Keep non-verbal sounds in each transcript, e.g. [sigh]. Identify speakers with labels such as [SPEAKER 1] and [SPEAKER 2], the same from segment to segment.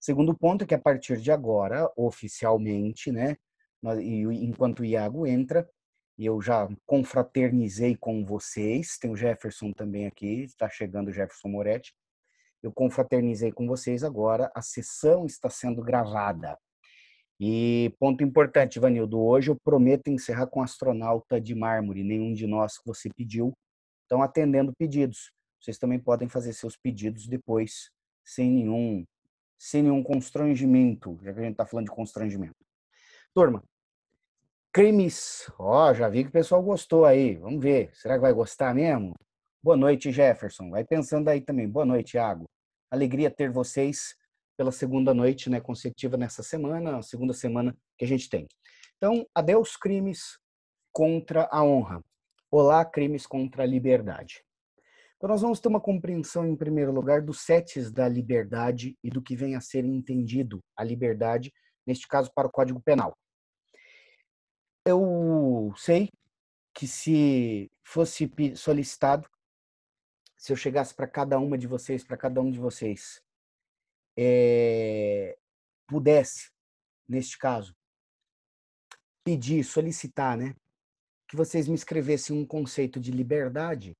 [SPEAKER 1] Segundo ponto é que a partir de agora, oficialmente, né, e enquanto o Iago entra, eu já confraternizei com vocês, tem o Jefferson também aqui, está chegando o Jefferson Moretti, eu confraternizei com vocês agora, a sessão está sendo gravada. E ponto importante, Vanildo, hoje eu prometo encerrar com astronauta de mármore, nenhum de nós que você pediu, estão atendendo pedidos. Vocês também podem fazer seus pedidos depois, sem nenhum sem nenhum constrangimento, já que a gente está falando de constrangimento. Turma, crimes, Ó, oh, já vi que o pessoal gostou aí. Vamos ver. Será que vai gostar mesmo? Boa noite, Jefferson. Vai pensando aí também. Boa noite, Iago. Alegria ter vocês pela segunda noite né, consecutiva nessa semana, a segunda semana que a gente tem. Então, adeus crimes contra a honra. Olá, crimes contra a liberdade. Então, nós vamos ter uma compreensão, em primeiro lugar, dos setes da liberdade e do que vem a ser entendido a liberdade, neste caso, para o Código Penal. Eu sei que se fosse solicitado, se eu chegasse para cada uma de vocês, para cada um de vocês, é, pudesse, neste caso, pedir, solicitar, né, que vocês me escrevessem um conceito de liberdade,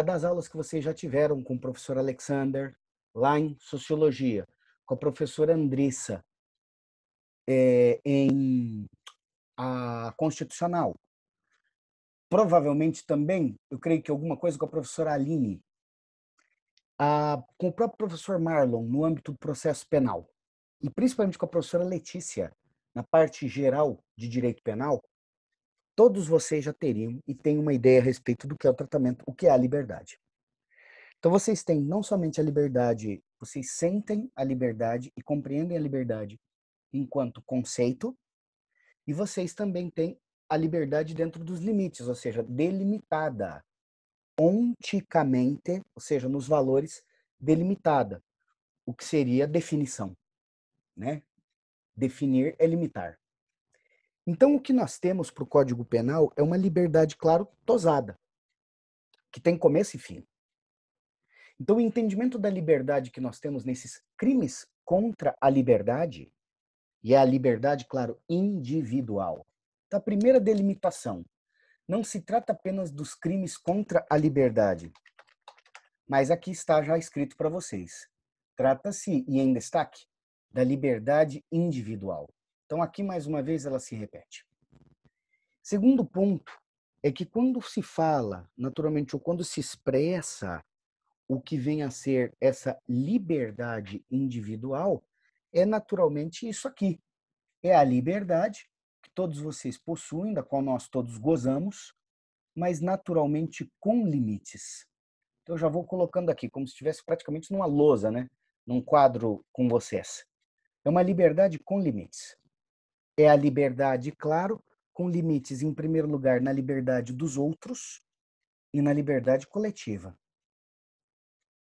[SPEAKER 1] das aulas que vocês já tiveram com o professor Alexander, lá em Sociologia, com a professora Andressa, é, em a Constitucional. Provavelmente também, eu creio que alguma coisa com a professora Aline, a, com o próprio professor Marlon, no âmbito do processo penal, e principalmente com a professora Letícia, na parte geral de direito penal, todos vocês já teriam e têm uma ideia a respeito do que é o tratamento, o que é a liberdade. Então vocês têm não somente a liberdade, vocês sentem a liberdade e compreendem a liberdade enquanto conceito, e vocês também têm a liberdade dentro dos limites, ou seja, delimitada onticamente, ou seja, nos valores delimitada, o que seria definição, né? Definir é limitar. Então, o que nós temos para o Código Penal é uma liberdade, claro, tosada, que tem começo e fim. Então, o entendimento da liberdade que nós temos nesses crimes contra a liberdade, e é a liberdade, claro, individual, da então, primeira delimitação. Não se trata apenas dos crimes contra a liberdade, mas aqui está já escrito para vocês. Trata-se, e em destaque, da liberdade individual. Então, aqui mais uma vez ela se repete. Segundo ponto é que quando se fala, naturalmente, ou quando se expressa o que vem a ser essa liberdade individual, é naturalmente isso aqui. É a liberdade que todos vocês possuem, da qual nós todos gozamos, mas naturalmente com limites. Então, eu já vou colocando aqui, como se estivesse praticamente numa lousa, né? num quadro com vocês. É uma liberdade com limites é a liberdade, claro, com limites, em primeiro lugar, na liberdade dos outros e na liberdade coletiva.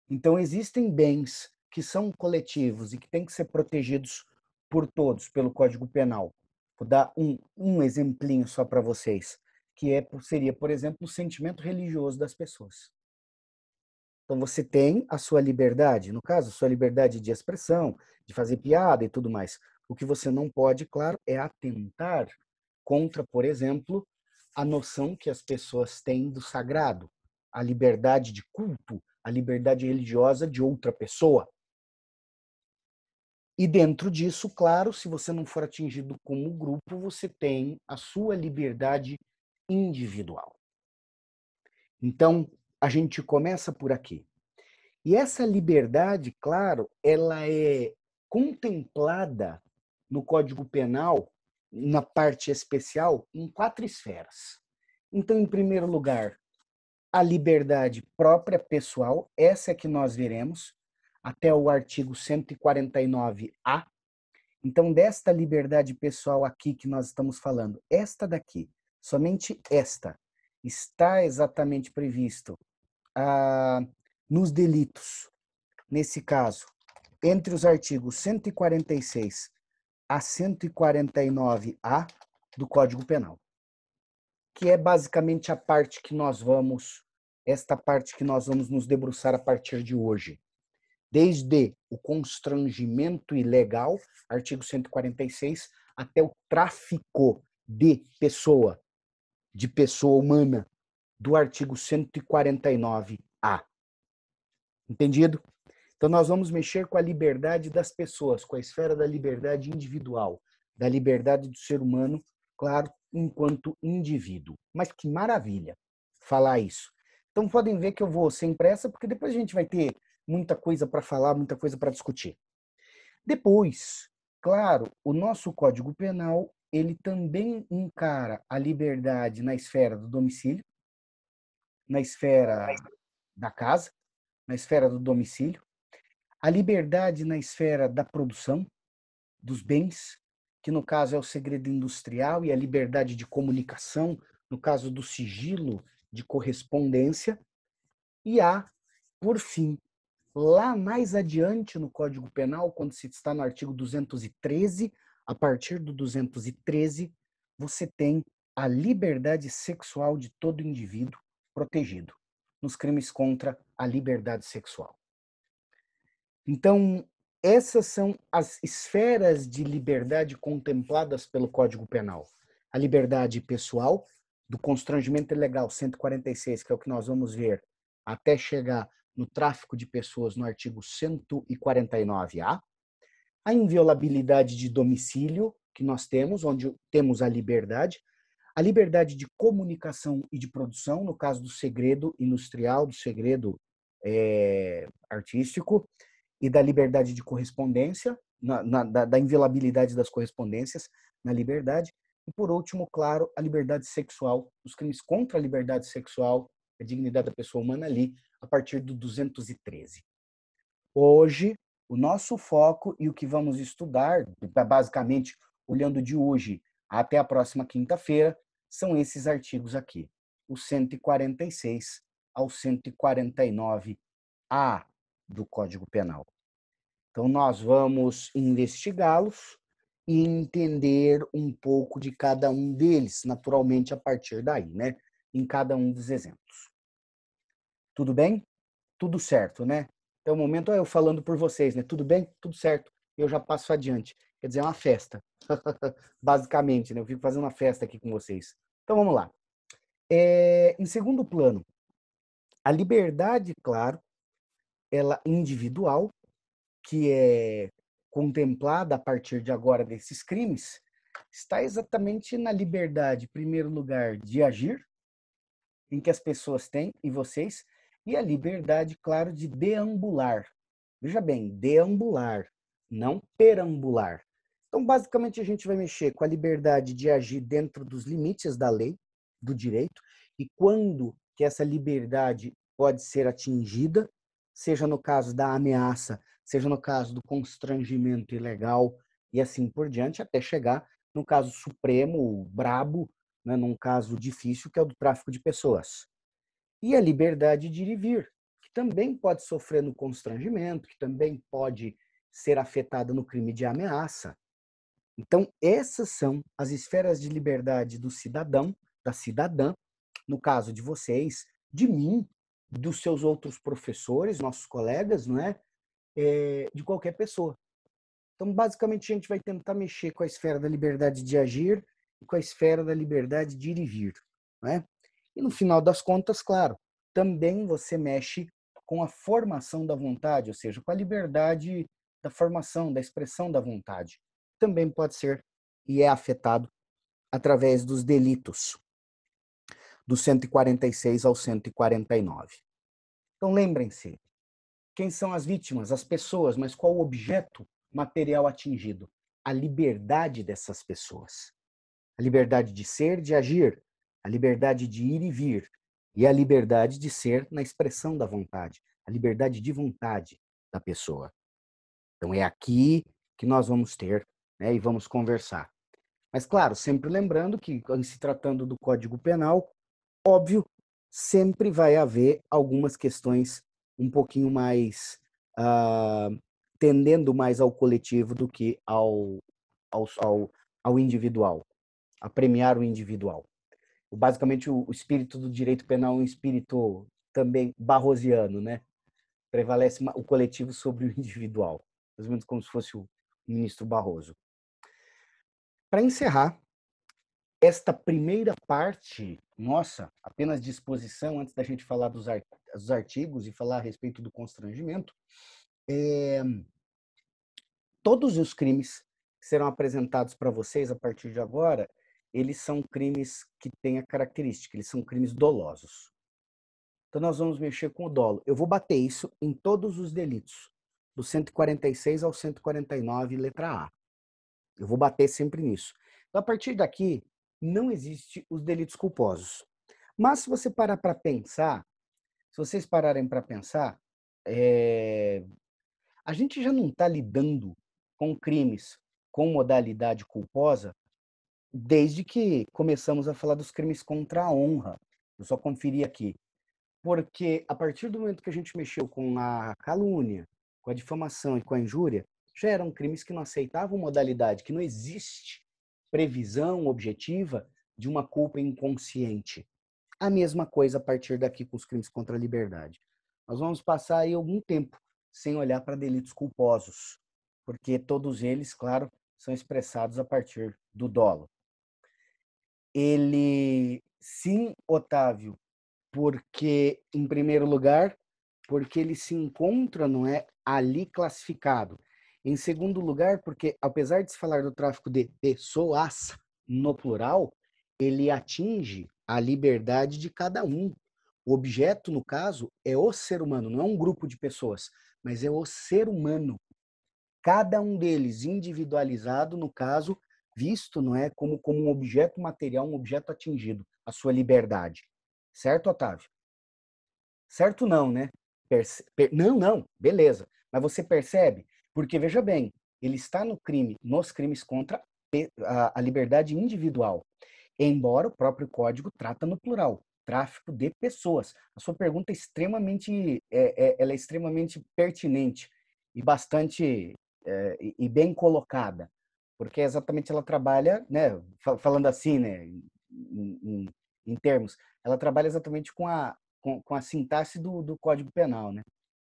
[SPEAKER 1] Então, existem bens que são coletivos e que têm que ser protegidos por todos pelo Código Penal. Vou dar um, um exemplinho só para vocês, que é, seria, por exemplo, o sentimento religioso das pessoas. Então, você tem a sua liberdade, no caso, sua liberdade de expressão, de fazer piada e tudo mais, o que você não pode, claro, é atentar contra, por exemplo, a noção que as pessoas têm do sagrado, a liberdade de culto, a liberdade religiosa de outra pessoa. E dentro disso, claro, se você não for atingido como grupo, você tem a sua liberdade individual. Então, a gente começa por aqui. E essa liberdade, claro, ela é contemplada no Código Penal, na parte especial, em quatro esferas. Então, em primeiro lugar, a liberdade própria pessoal, essa é que nós veremos, até o artigo 149A. Então, desta liberdade pessoal aqui que nós estamos falando, esta daqui, somente esta, está exatamente previsto ah, nos delitos. Nesse caso, entre os artigos 146 a 149A do Código Penal, que é basicamente a parte que nós vamos, esta parte que nós vamos nos debruçar a partir de hoje. Desde o constrangimento ilegal, artigo 146, até o tráfico de pessoa, de pessoa humana, do artigo 149A. Entendido? Então, nós vamos mexer com a liberdade das pessoas, com a esfera da liberdade individual, da liberdade do ser humano, claro, enquanto indivíduo. Mas que maravilha falar isso. Então, podem ver que eu vou sem pressa, porque depois a gente vai ter muita coisa para falar, muita coisa para discutir. Depois, claro, o nosso Código Penal ele também encara a liberdade na esfera do domicílio, na esfera da casa, na esfera do domicílio, a liberdade na esfera da produção dos bens, que no caso é o segredo industrial, e a liberdade de comunicação, no caso do sigilo de correspondência, e há, por fim, lá mais adiante no Código Penal, quando se está no artigo 213, a partir do 213, você tem a liberdade sexual de todo indivíduo protegido nos crimes contra a liberdade sexual. Então, essas são as esferas de liberdade contempladas pelo Código Penal. A liberdade pessoal, do constrangimento ilegal 146, que é o que nós vamos ver, até chegar no tráfico de pessoas no artigo 149A. A inviolabilidade de domicílio, que nós temos, onde temos a liberdade. A liberdade de comunicação e de produção, no caso do segredo industrial, do segredo é, artístico e da liberdade de correspondência, na, na, da, da inviolabilidade das correspondências na liberdade. E, por último, claro, a liberdade sexual, os crimes contra a liberdade sexual, a dignidade da pessoa humana ali, a partir do 213. Hoje, o nosso foco e o que vamos estudar, basicamente olhando de hoje até a próxima quinta-feira, são esses artigos aqui, o 146 ao 149A do Código Penal. Então, nós vamos investigá-los e entender um pouco de cada um deles, naturalmente, a partir daí, né? Em cada um dos exemplos. Tudo bem? Tudo certo, né? Até o momento, eu falando por vocês, né? Tudo bem? Tudo certo. Eu já passo adiante. Quer dizer, é uma festa, [laughs] basicamente, né? Eu fico fazendo uma festa aqui com vocês. Então, vamos lá. É, em segundo plano, a liberdade, claro, ela individual, que é contemplada a partir de agora desses crimes, está exatamente na liberdade, em primeiro lugar, de agir, em que as pessoas têm e vocês, e a liberdade, claro, de deambular. Veja bem, deambular, não perambular. Então, basicamente, a gente vai mexer com a liberdade de agir dentro dos limites da lei, do direito, e quando que essa liberdade pode ser atingida seja no caso da ameaça, seja no caso do constrangimento ilegal e assim por diante, até chegar no caso supremo, brabo, né, num caso difícil, que é o do tráfico de pessoas. E a liberdade de ir e vir, que também pode sofrer no constrangimento, que também pode ser afetada no crime de ameaça. Então, essas são as esferas de liberdade do cidadão, da cidadã, no caso de vocês, de mim, dos seus outros professores, nossos colegas, não é? é? de qualquer pessoa. Então, basicamente, a gente vai tentar mexer com a esfera da liberdade de agir e com a esfera da liberdade de ir e vir. Não é? E no final das contas, claro, também você mexe com a formação da vontade, ou seja, com a liberdade da formação, da expressão da vontade. Também pode ser e é afetado através dos delitos do 146 ao 149. Então lembrem-se, quem são as vítimas? As pessoas, mas qual o objeto material atingido? A liberdade dessas pessoas. A liberdade de ser, de agir, a liberdade de ir e vir, e a liberdade de ser na expressão da vontade, a liberdade de vontade da pessoa. Então é aqui que nós vamos ter né, e vamos conversar. Mas, claro, sempre lembrando que, se tratando do Código Penal, Óbvio, sempre vai haver algumas questões um pouquinho mais uh, tendendo mais ao coletivo do que ao, ao, ao, ao individual, a premiar o individual. Basicamente, o, o espírito do direito penal é um espírito também barrosiano, né? Prevalece o coletivo sobre o [laughs] individual, mais ou menos como se fosse o ministro Barroso. Para encerrar, esta primeira parte, nossa, apenas disposição, antes da gente falar dos, artigos e falar a respeito do constrangimento, é... todos os crimes que serão apresentados para vocês a partir de agora, eles são crimes que têm a característica, eles são crimes dolosos. Então nós vamos mexer com o dolo. Eu vou bater isso em todos os delitos, do 146 ao 149, letra A. Eu vou bater sempre nisso. Então, a partir daqui, não existe os delitos culposos. Mas se você parar para pensar, se vocês pararem para pensar, é... a gente já não está lidando com crimes com modalidade culposa desde que começamos a falar dos crimes contra a honra. Eu só conferi aqui. Porque a partir do momento que a gente mexeu com a calúnia, com a difamação e com a injúria, já eram crimes que não aceitavam modalidade, que não existe previsão objetiva de uma culpa inconsciente. A mesma coisa a partir daqui com os crimes contra a liberdade. Nós vamos passar aí algum tempo sem olhar para delitos culposos, porque todos eles, claro, são expressados a partir do dolo. Ele, sim, Otávio, porque, em primeiro lugar, porque ele se encontra, não é, ali classificado. Em segundo lugar, porque apesar de se falar do tráfico de pessoas no plural, ele atinge a liberdade de cada um. O objeto, no caso, é o ser humano, não é um grupo de pessoas, mas é o ser humano. Cada um deles individualizado, no caso, visto, não é, como como um objeto material, um objeto atingido, a sua liberdade. Certo, Otávio? Certo não, né? Perce... Per... Não, não, beleza. Mas você percebe porque, veja bem, ele está no crime, nos crimes contra a, liberdade individual, embora o próprio código trata no plural, tráfico de pessoas. A sua pergunta é extremamente, é, é, ela é extremamente pertinente e bastante é, e bem colocada, porque é exatamente ela trabalha, né, falando assim, né, em, em, em termos, ela trabalha exatamente com a com, com a sintaxe do, do Código Penal, né,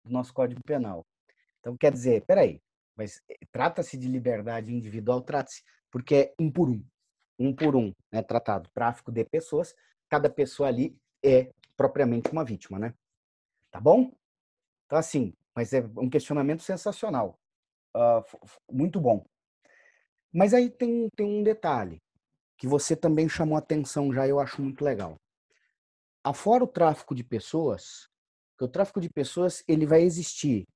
[SPEAKER 1] do nosso Código Penal. Então, quer dizer, peraí, mas eh, trata-se de liberdade individual, trata-se, porque é um por um, um por um, né, tratado. Tráfico de pessoas, cada pessoa ali é propriamente uma vítima, né? Tá bom? Então, assim, mas é um questionamento sensacional, uh, muito bom. Mas aí tem, tem um detalhe que você também chamou atenção já, eu acho muito legal. Afora o tráfico de pessoas, que o tráfico de pessoas ele vai existir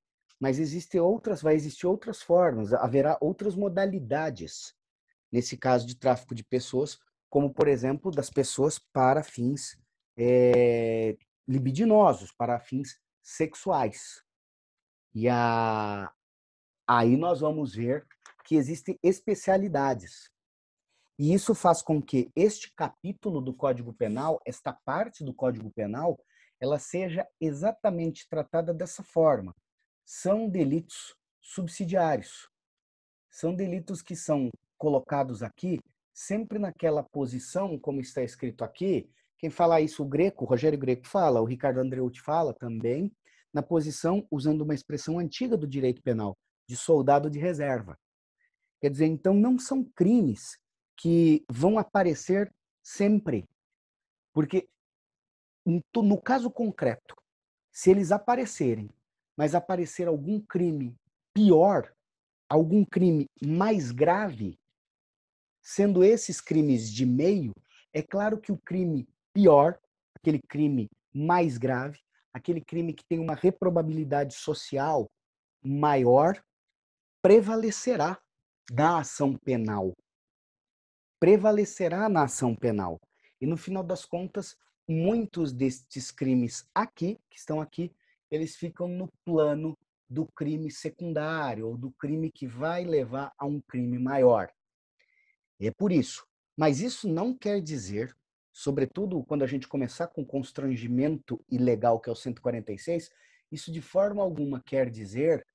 [SPEAKER 1] mas existem outras, vai existir outras formas, haverá outras modalidades nesse caso de tráfico de pessoas, como por exemplo das pessoas para fins é, libidinosos, para fins sexuais. E a, aí nós vamos ver que existem especialidades. E isso faz com que este capítulo do Código Penal, esta parte do Código Penal, ela seja exatamente tratada dessa forma são delitos subsidiários. São delitos que são colocados aqui sempre naquela posição, como está escrito aqui. Quem fala isso, o Greco, o Rogério Greco fala, o Ricardo Andreucci fala também, na posição, usando uma expressão antiga do direito penal, de soldado de reserva. Quer dizer, então, não são crimes que vão aparecer sempre. Porque, no caso concreto, se eles aparecerem mas aparecer algum crime pior, algum crime mais grave, sendo esses crimes de meio, é claro que o crime pior, aquele crime mais grave, aquele crime que tem uma reprobabilidade social maior, prevalecerá na ação penal. Prevalecerá na ação penal. E no final das contas, muitos destes crimes aqui, que estão aqui, eles ficam no plano do crime secundário ou do crime que vai levar a um crime maior. É por isso. Mas isso não quer dizer, sobretudo quando a gente começar com o constrangimento ilegal que é o 146, isso de forma alguma quer dizer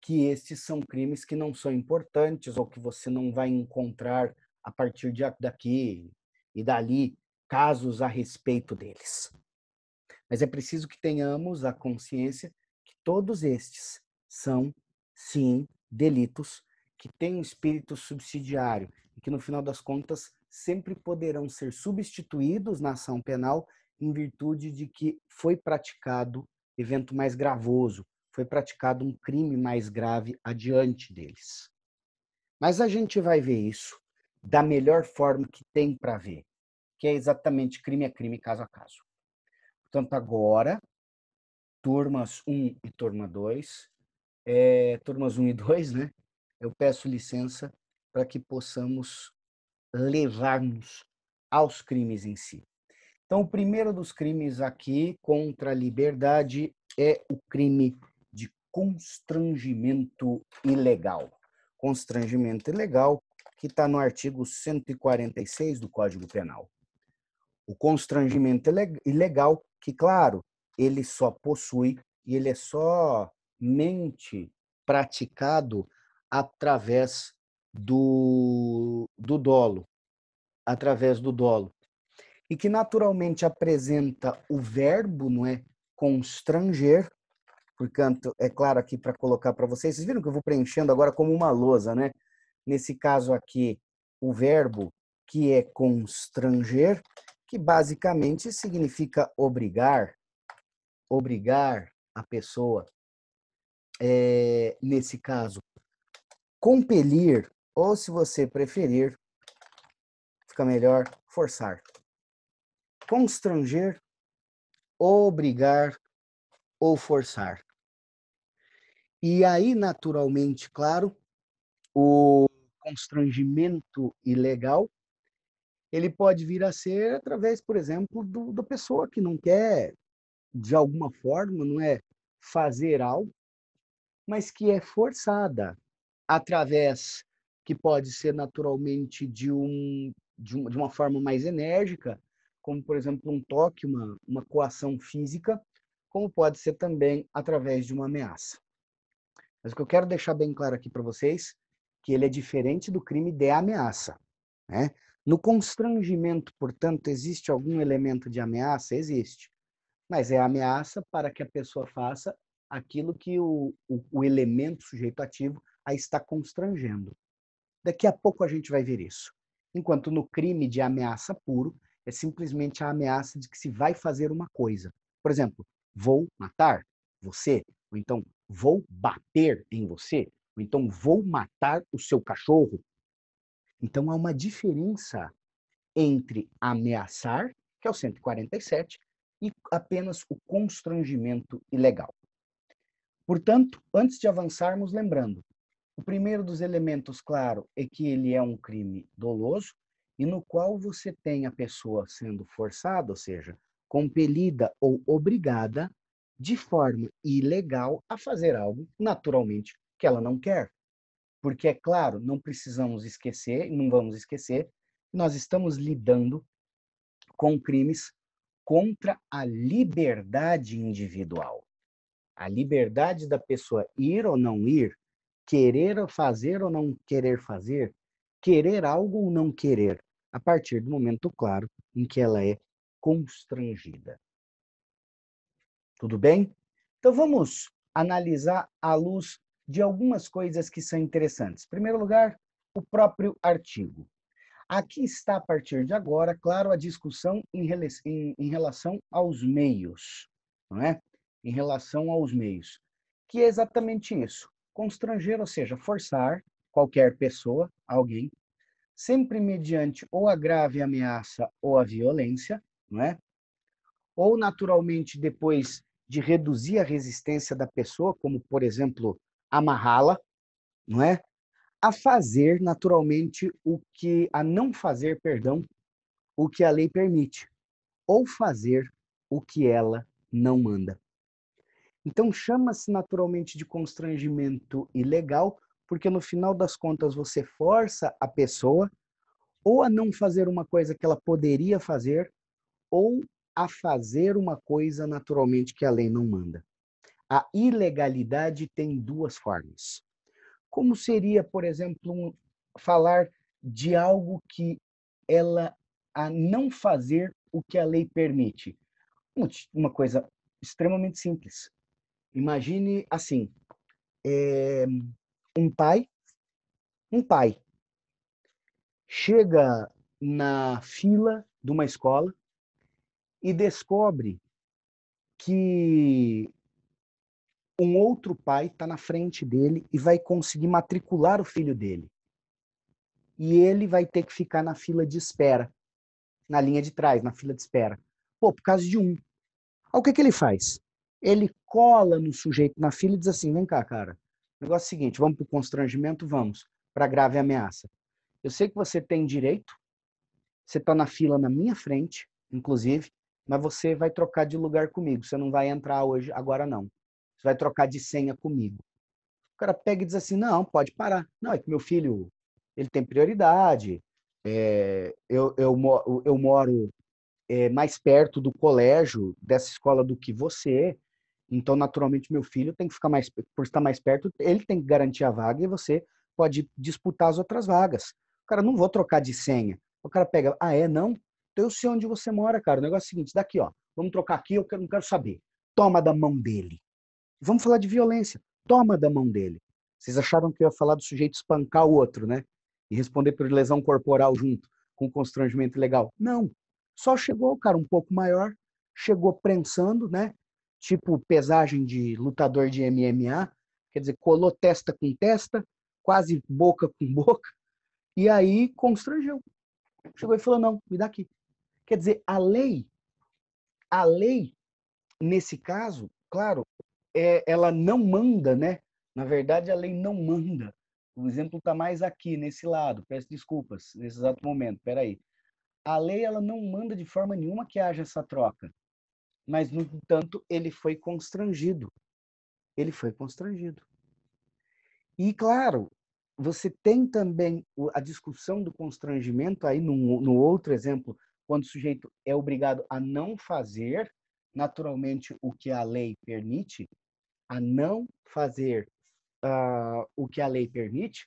[SPEAKER 1] que estes são crimes que não são importantes ou que você não vai encontrar a partir de, daqui e dali casos a respeito deles. Mas é preciso que tenhamos a consciência que todos estes são, sim, delitos que têm um espírito subsidiário e que, no final das contas, sempre poderão ser substituídos na ação penal em virtude de que foi praticado evento mais gravoso, foi praticado um crime mais grave adiante deles. Mas a gente vai ver isso da melhor forma que tem para ver, que é exatamente crime a é crime, caso a caso. Portanto, agora, turmas 1 e turma 2, é, eh, turmas 1 e 2, né? Eu peço licença para que possamos levarmos aos crimes em si. Então, o primeiro dos crimes aqui contra a liberdade é o crime de constrangimento ilegal. Constrangimento ilegal que está no artigo 146 do Código Penal. O constrangimento ilegal que, claro, ele só possui e ele é só mente praticado através do, do dolo, através do dolo. E que naturalmente apresenta o verbo, não é? Constranger, portanto, é claro aqui para colocar para vocês. Vocês viram que eu vou preenchendo agora como uma lousa, né? Nesse caso aqui, o verbo que é constranger, que basicamente significa obrigar, obrigar a pessoa, é, nesse caso, compelir, ou se você preferir, fica melhor, forçar. Constranger, obrigar ou forçar. E aí, naturalmente, claro, o constrangimento ilegal ele pode vir a ser através, por exemplo, do, da pessoa que não quer, de alguma forma, não é fazer algo, mas que é forçada através que pode ser naturalmente de, um, de, uma, de uma forma mais enérgica, como por exemplo um toque, uma, uma coação física, como pode ser também através de uma ameaça. Mas o que eu quero deixar bem claro aqui para vocês, que ele é diferente do crime de ameaça, né? No constrangimento, portanto, existe algum elemento de ameaça? Existe. Mas é ameaça para que a pessoa faça aquilo que o, o, o elemento sujeito ativo a está constrangendo. Daqui a pouco a gente vai ver isso. Enquanto no crime de ameaça puro, é simplesmente a ameaça de que se vai fazer uma coisa. Por exemplo, vou matar você, ou então vou bater em você, ou então vou matar o seu cachorro, então, há uma diferença entre ameaçar, que é o 147, e apenas o constrangimento ilegal. Portanto, antes de avançarmos, lembrando, o primeiro dos elementos, claro, é que ele é um crime doloso e no qual você tem a pessoa sendo forçada, ou seja, compelida ou obrigada de forma ilegal a fazer algo naturalmente que ela não quer. Porque, é claro, não precisamos esquecer, não vamos esquecer, nós estamos lidando com crimes contra a liberdade individual. A liberdade da pessoa ir ou não ir, querer fazer ou não querer fazer, querer algo ou não querer, a partir do momento, claro, em que ela é constrangida. Tudo bem? Então vamos analisar à luz de algumas coisas que são interessantes. Em primeiro lugar, o próprio artigo. Aqui está, a partir de agora, claro, a discussão em, em relação aos meios, não é? Em relação aos meios, que é exatamente isso. Constranger, ou seja, forçar qualquer pessoa, alguém, sempre mediante ou a grave ameaça ou a violência, não é? Ou naturalmente depois de reduzir a resistência da pessoa, como por exemplo, amarrá-la, não é? A fazer naturalmente o que a não fazer, perdão, o que a lei permite, ou fazer o que ela não manda. Então chama-se naturalmente de constrangimento ilegal, porque no final das contas você força a pessoa ou a não fazer uma coisa que ela poderia fazer, ou a fazer uma coisa naturalmente que a lei não manda. A ilegalidade tem duas formas. Como seria, por exemplo, um, falar de algo que ela a não fazer o que a lei permite? Uma coisa extremamente simples. Imagine assim: é, um pai, um pai chega na fila de uma escola e descobre que um outro pai está na frente dele e vai conseguir matricular o filho dele. E ele vai ter que ficar na fila de espera, na linha de trás, na fila de espera. Pô, por causa de um. Aí, o que, que ele faz? Ele cola no sujeito na fila e diz assim: vem cá, cara. Negócio é o seguinte: vamos para o constrangimento? Vamos. Para grave ameaça. Eu sei que você tem direito, você está na fila na minha frente, inclusive, mas você vai trocar de lugar comigo. Você não vai entrar hoje, agora não. Você vai trocar de senha comigo. O cara pega e diz assim: não, pode parar. Não, é que meu filho ele tem prioridade, é, eu, eu, eu moro é, mais perto do colégio, dessa escola do que você, então naturalmente meu filho tem que ficar mais, por estar mais perto, ele tem que garantir a vaga e você pode disputar as outras vagas. O cara, não vou trocar de senha. O cara pega, ah, é? Não? Então eu sei onde você mora, cara. O negócio é o seguinte: daqui, ó, vamos trocar aqui, eu não quero saber. Toma da mão dele. Vamos falar de violência. Toma da mão dele. Vocês acharam que eu ia falar do sujeito espancar o outro, né? E responder por lesão corporal junto, com constrangimento legal. Não. Só chegou o cara um pouco maior, chegou prensando, né? Tipo pesagem de lutador de MMA, quer dizer, colou testa com testa, quase boca com [laughs] boca, e aí constrangeu. Chegou e falou: não, me dá aqui. Quer dizer, a lei, a lei, nesse caso, claro, é, ela não manda, né? Na verdade, a lei não manda. O exemplo está mais aqui, nesse lado. Peço desculpas nesse exato momento. Peraí. A lei ela não manda de forma nenhuma que haja essa troca. Mas, no entanto, ele foi constrangido. Ele foi constrangido. E, claro, você tem também a discussão do constrangimento aí no, no outro exemplo, quando o sujeito é obrigado a não fazer naturalmente o que a lei permite, a não fazer uh, o que a lei permite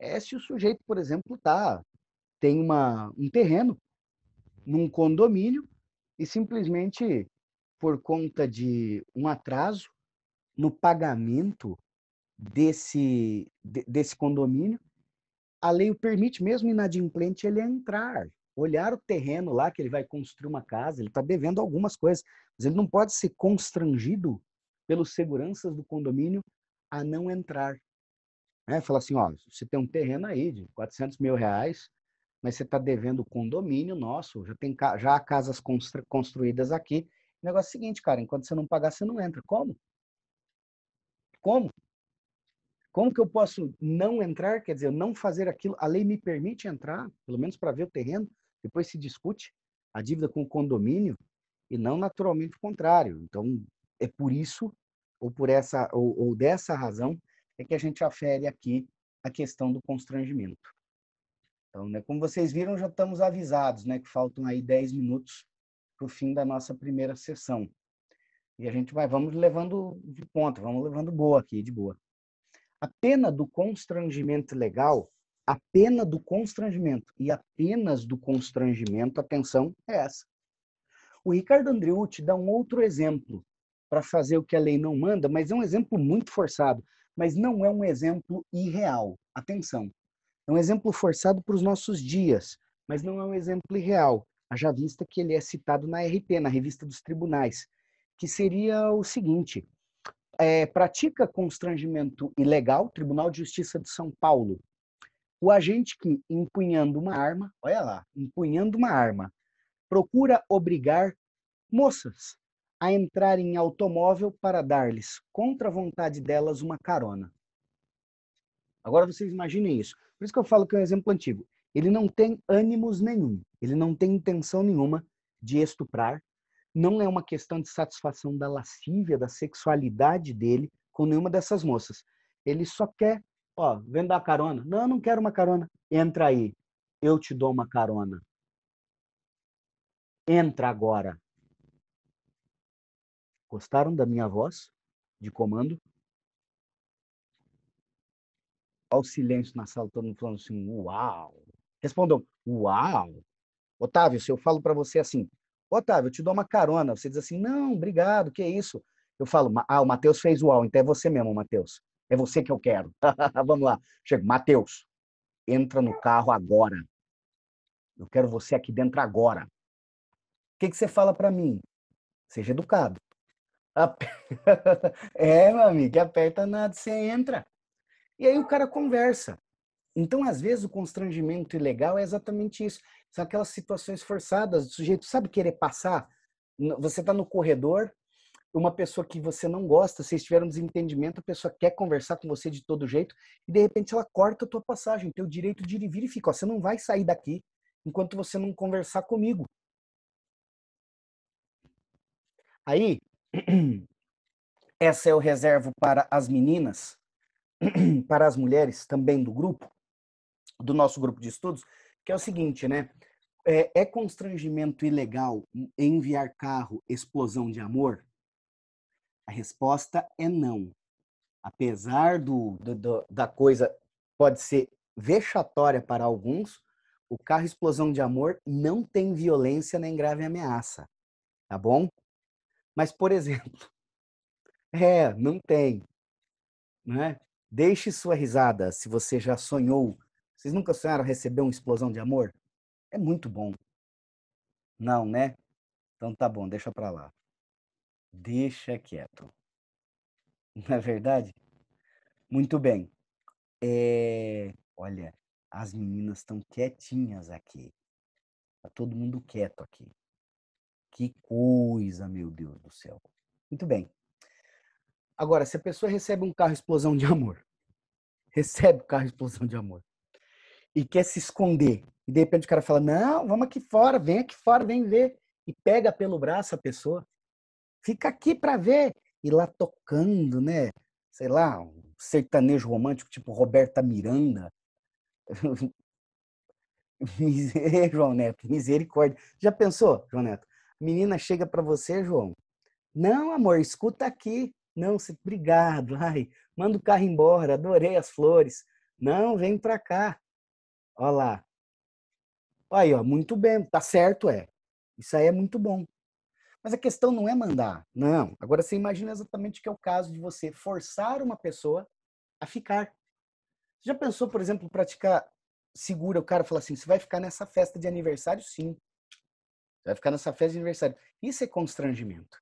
[SPEAKER 1] é se o sujeito, por exemplo, tá, tem uma, um terreno num condomínio e simplesmente por conta de um atraso no pagamento desse, de, desse condomínio, a lei o permite, mesmo inadimplente, ele entrar, olhar o terreno lá que ele vai construir uma casa, ele está devendo algumas coisas, mas ele não pode ser constrangido pelos seguranças do condomínio a não entrar. Fala né? falar assim, ó, você tem um terreno aí de 400 mil reais, mas você está devendo o condomínio nosso, já tem já há casas constru, construídas aqui. O negócio é o seguinte, cara, enquanto você não pagar, você não entra. Como? Como? Como que eu posso não entrar? Quer dizer, não fazer aquilo. A lei me permite entrar, pelo menos para ver o terreno. Depois se discute a dívida com o condomínio e não naturalmente o contrário. Então, é por isso ou por essa ou, ou dessa razão é que a gente afere aqui a questão do constrangimento. Então, né, como vocês viram, já estamos avisados, né, que faltam aí 10 minutos para o fim da nossa primeira sessão. E a gente vai, vamos levando de ponta, vamos levando boa aqui, de boa. A pena do constrangimento legal, a pena do constrangimento e apenas do constrangimento, atenção, é essa. O Ricardo Andriucci dá um outro exemplo para fazer o que a lei não manda, mas é um exemplo muito forçado, mas não é um exemplo irreal. Atenção. É um exemplo forçado para os nossos dias, mas não é um exemplo irreal. Haja vista que ele é citado na RT, na Revista dos Tribunais, que seria o seguinte: é, pratica constrangimento ilegal, Tribunal de Justiça de São Paulo. O agente que, empunhando uma arma, olha lá, empunhando uma arma, procura obrigar moças a entrar em automóvel para dar-lhes, contra a vontade delas, uma carona. Agora vocês imaginem isso. Por isso que eu falo que é um exemplo antigo. Ele não tem ânimos nenhum, ele não tem intenção nenhuma de estuprar, não é uma questão de satisfação da lascívia, da sexualidade dele com nenhuma dessas moças. Ele só quer, ó, vendo a carona. Não, eu não quero uma carona. Entra aí, eu te dou uma carona. Entra agora. Gostaram da minha voz de comando? Olha o silêncio na sala, todo mundo falando assim, uau. Respondam, uau. Otávio, se eu falo para você assim, Otávio, eu te dou uma carona, você diz assim, não, obrigado, que isso? Eu falo, ah, o Matheus fez uau, então é você mesmo, Matheus. É você que eu quero. [laughs] Vamos lá. Chega, Matheus, entra no carro agora. Eu quero você aqui dentro agora. O que, que você fala para mim? Seja educado. [laughs] é, meu amigo, aperta nada, você entra. E aí o cara conversa. Então, às vezes, o constrangimento ilegal é exatamente isso. São aquelas situações forçadas, o sujeito sabe querer passar. Você está no corredor, uma pessoa que você não gosta, vocês tiveram um desentendimento, a pessoa quer conversar com você de todo jeito, e de repente ela corta a tua passagem, teu direito de ir e vir e ficar. você não vai sair daqui enquanto você não conversar comigo. Aí, essa eu reservo para as meninas, para as mulheres também do grupo, do nosso grupo de estudos, que é o seguinte, né? É, é constrangimento ilegal enviar carro explosão de amor? A resposta é não. Apesar do, do da coisa pode ser vexatória para alguns, o carro explosão de amor não tem violência nem grave ameaça, tá bom? Mas, por exemplo, [laughs] é, não tem. Né? Deixe sua risada se você já sonhou. Vocês nunca sonharam receber uma explosão de amor? É muito bom. Não, né? Então tá bom, deixa pra lá. Deixa quieto. [laughs] Não é verdade? Muito bem. É... Olha, as meninas estão quietinhas aqui. Tá todo mundo quieto aqui. Que coisa, meu Deus do céu. Muito bem. Agora, se a pessoa recebe um carro explosão de amor, [laughs] recebe o carro explosão de amor, e quer se esconder, e de repente o cara fala: Não, vamos aqui fora, vem aqui fora, vem ver, e pega pelo braço a pessoa, fica aqui para ver, e lá tocando, né? Sei lá, um sertanejo romântico tipo Roberta Miranda. [laughs] [laughs] João Neto, misericórdia. Já pensou, João Neto? menina chega para você, João. Não, amor, escuta aqui. Não, você, obrigado. Ai, manda o carro embora. Adorei as flores. Não, vem para cá. Olha lá. Aí, ó, muito bem. Tá certo, é. Isso aí é muito bom. Mas a questão não é mandar. Não. Agora você imagina exatamente que é o caso de você forçar uma pessoa a ficar. Você já pensou, por exemplo, praticar segura o cara fala assim: você vai ficar nessa festa de aniversário? Sim vai ficar nessa festa de aniversário. Isso é constrangimento.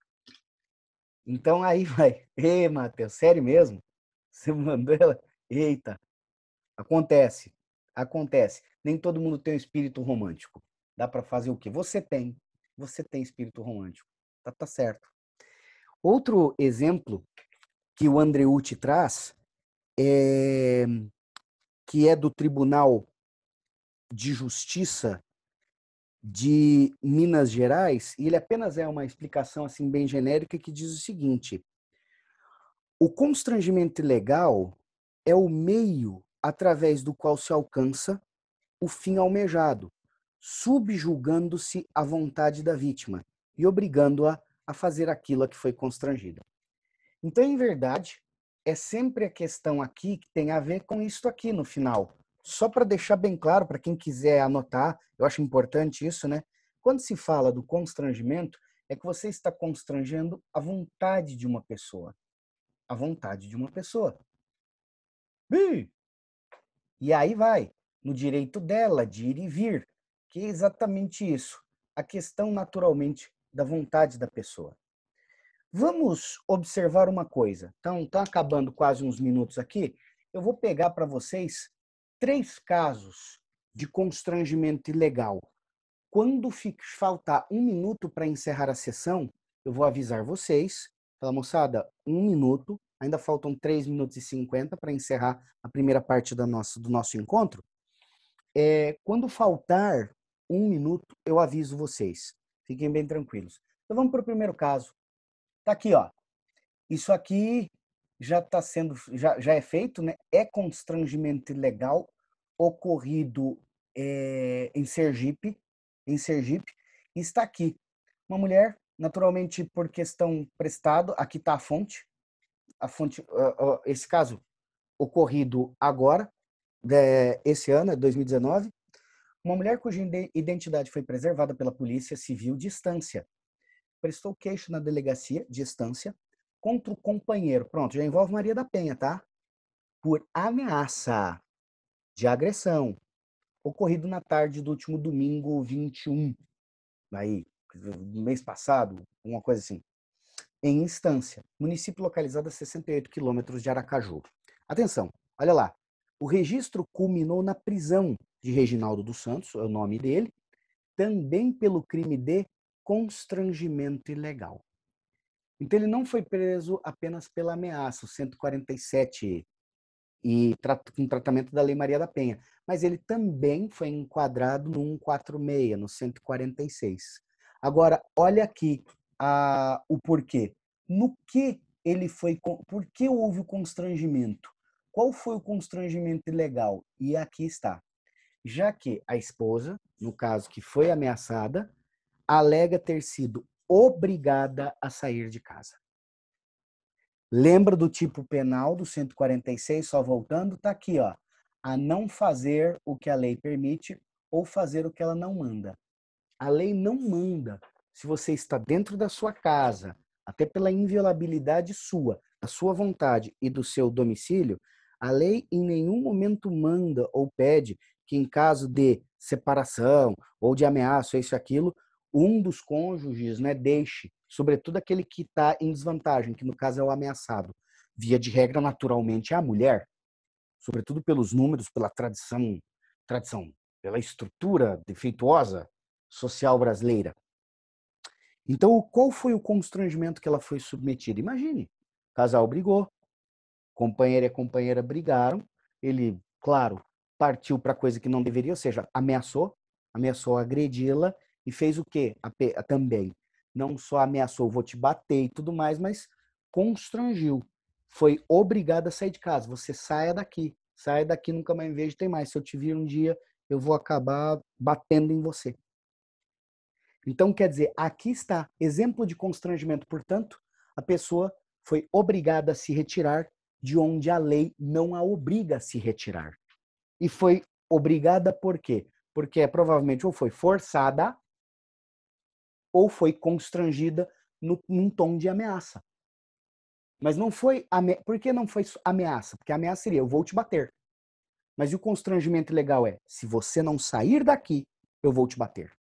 [SPEAKER 1] Então aí vai, [laughs] ei, Matheus, sério mesmo? Você mandou ela? Eita, acontece, acontece. Nem todo mundo tem um espírito romântico. Dá para fazer o que? Você tem, você tem espírito romântico. Tá, tá certo. Outro exemplo que o Andreucci traz é que é do Tribunal de Justiça de Minas Gerais, e ele apenas é uma explicação assim bem genérica que diz o seguinte: o constrangimento legal é o meio através do qual se alcança o fim almejado, subjugando-se à vontade da vítima e obrigando-a a fazer aquilo a que foi constrangida. Então, em verdade, é sempre a questão aqui que tem a ver com isto aqui no final. Só para deixar bem claro para quem quiser anotar, eu acho importante isso, né? Quando se fala do constrangimento, é que você está constrangendo a vontade de uma pessoa. A vontade de uma pessoa. E aí vai, no direito dela de ir e vir, que é exatamente isso, a questão naturalmente da vontade da pessoa. Vamos observar uma coisa. Então, está acabando quase uns minutos aqui. Eu vou pegar para vocês três casos de constrangimento ilegal. Quando faltar um minuto para encerrar a sessão, eu vou avisar vocês. Fala, moçada, um minuto. Ainda faltam 3 minutos e 50 para encerrar a primeira parte da nossa, do nosso encontro. É, quando faltar um minuto, eu aviso vocês. Fiquem bem tranquilos. Então vamos para o primeiro caso. Está aqui, ó. Isso aqui já está sendo, já, já é feito, né? É constrangimento ilegal ocorrido é, em Sergipe, em Sergipe, está aqui. Uma mulher, naturalmente por questão prestado, aqui está a fonte, a fonte, uh, uh, esse caso ocorrido agora, de, né, esse ano, 2019, é uma mulher cuja identidade foi preservada pela Polícia Civil de prestou queixo na delegacia de Estância contra o companheiro. Pronto, já envolve Maria da Penha, tá? Por ameaça de agressão, ocorrido na tarde do último domingo 21, aí, mês passado, uma coisa assim, em instância, município localizado a 68 quilômetros de Aracaju. Atenção, olha lá, o registro culminou na prisão de Reginaldo dos Santos, é o nome dele, também pelo crime de constrangimento ilegal. Então ele não foi preso apenas pela ameaça, o 147 e com tratamento da Lei Maria da Penha, mas ele também foi enquadrado no 146, no 146. Agora, olha aqui a, o porquê. No que ele foi, por que houve o constrangimento? Qual foi o constrangimento ilegal? E aqui está. Já que a esposa, no caso que foi ameaçada, alega ter sido obrigada a sair de casa. Lembra do tipo penal do 146, só voltando? Tá aqui, ó. A não fazer o que a lei permite ou fazer o que ela não manda. A lei não manda. Se você está dentro da sua casa, até pela inviolabilidade sua, da sua vontade e do seu domicílio, a lei em nenhum momento manda ou pede que, em caso de separação ou de ameaça, isso aquilo, um dos cônjuges né, deixe, sobretudo aquele que está em desvantagem, que no caso é o ameaçado, via de regra, naturalmente, é a mulher, sobretudo pelos números, pela tradição, tradição pela estrutura defeituosa social brasileira. Então, qual foi o constrangimento que ela foi submetida? Imagine, casal brigou, companheira e companheira brigaram, ele, claro, partiu para coisa que não deveria, ou seja, ameaçou, ameaçou agredi-la e fez o quê? A, também. Não só ameaçou, vou te bater e tudo mais, mas constrangiu. Foi obrigada a sair de casa. Você saia daqui. Saia daqui, nunca mais me vejo, tem mais. Se eu te vir um dia, eu vou acabar batendo em você. Então, quer dizer, aqui está exemplo de constrangimento. Portanto, a pessoa foi obrigada a se retirar de onde a lei não a obriga a se retirar. E foi obrigada por quê? Porque provavelmente ou foi forçada ou foi constrangida no, num tom de ameaça. Mas não foi. Ame... Por que não foi ameaça? Porque ameaça seria: eu vou te bater. Mas o constrangimento legal é: se você não sair daqui, eu vou te bater.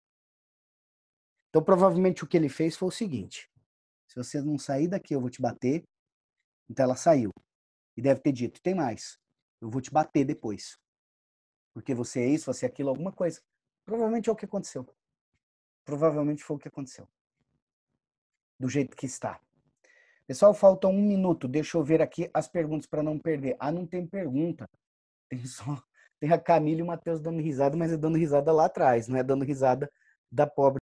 [SPEAKER 1] Então, provavelmente o que ele fez foi o seguinte: se você não sair daqui, eu vou te bater. Então, ela saiu. E deve ter dito: tem mais. Eu vou te bater depois. Porque você é isso, você é aquilo, alguma coisa. Provavelmente é o que aconteceu. Provavelmente foi o que aconteceu. Do jeito que está. Pessoal, falta um minuto. Deixa eu ver aqui as perguntas para não perder. Ah, não tem pergunta. [laughs] Tem só tem a Camila e o Matheus dando risada, mas é dando risada lá atrás, não é dando risada da pobre